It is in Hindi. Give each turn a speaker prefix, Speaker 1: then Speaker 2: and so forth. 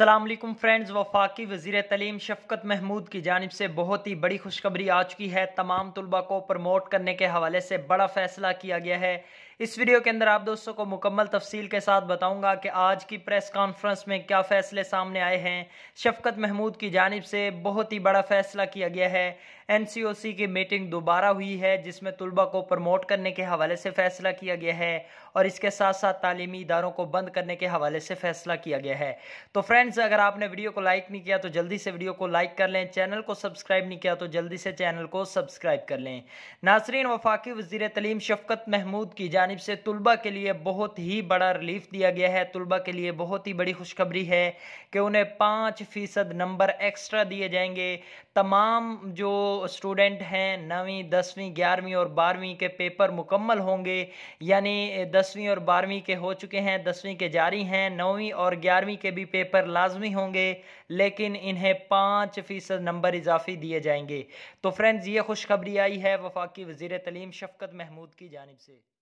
Speaker 1: असलम फ्रेंड्स वफाकी वजीर तलीम शफकत महमूद की जानब से बहुत ही बड़ी खुशखबरी आ चुकी है तमाम तलबा को प्रमोट करने के हवाले से बड़ा फैसला किया गया है इस वीडियो के अंदर आप दोस्तों को मुकम्मल तफसील के साथ बताऊंगा कि आज की प्रेस कॉन्फ्रेंस में क्या फ़ैसले सामने आए हैं शफकत महमूद की जानब से बहुत ही बड़ा फ़ैसला किया गया है एन सी ओ सी की मीटिंग दोबारा हुई है जिसमें तलबा को प्रमोट करने के हवाले से फ़ैसला किया गया है और इसके साथ साथ तालीमी इदारों को बंद करने के हवाले से फ़ैसला किया गया है तो फ्रेंड्स अगर आपने वीडियो को लाइक नहीं किया तो जल्दी से वीडियो को लाइक कर लें चैनल को सब्सक्राइब नहीं किया तो जल्दी से चैनल को सब्सक्राइब कर लें नासरीन वफाकी वजीर तलीम शफकत महमूद की जान जानब से तलबा के लिए बहुत ही बड़ा रिलीफ दिया गया है तलबा के लिए बहुत ही बड़ी खुशखबरी है कि उन्हें पाँच फ़ीसद नंबर एक्स्ट्रा दिए जाएंगे तमाम जो स्टूडेंट हैं नवीं दसवीं ग्यारहवीं और बारहवीं के पेपर मुकम्मल होंगे यानी दसवीं और बारहवीं के हो चुके हैं दसवीं के जारी हैं नौवीं और ग्यारहवीं के भी पेपर लाजमी होंगे लेकिन इन्हें पाँच फ़ीसद नंबर इजाफी दिए जाएंगे तो फ्रेंड्स ये खुशखबरी आई है वफाकी वजीर तलीम शफकत महमूद की जानब से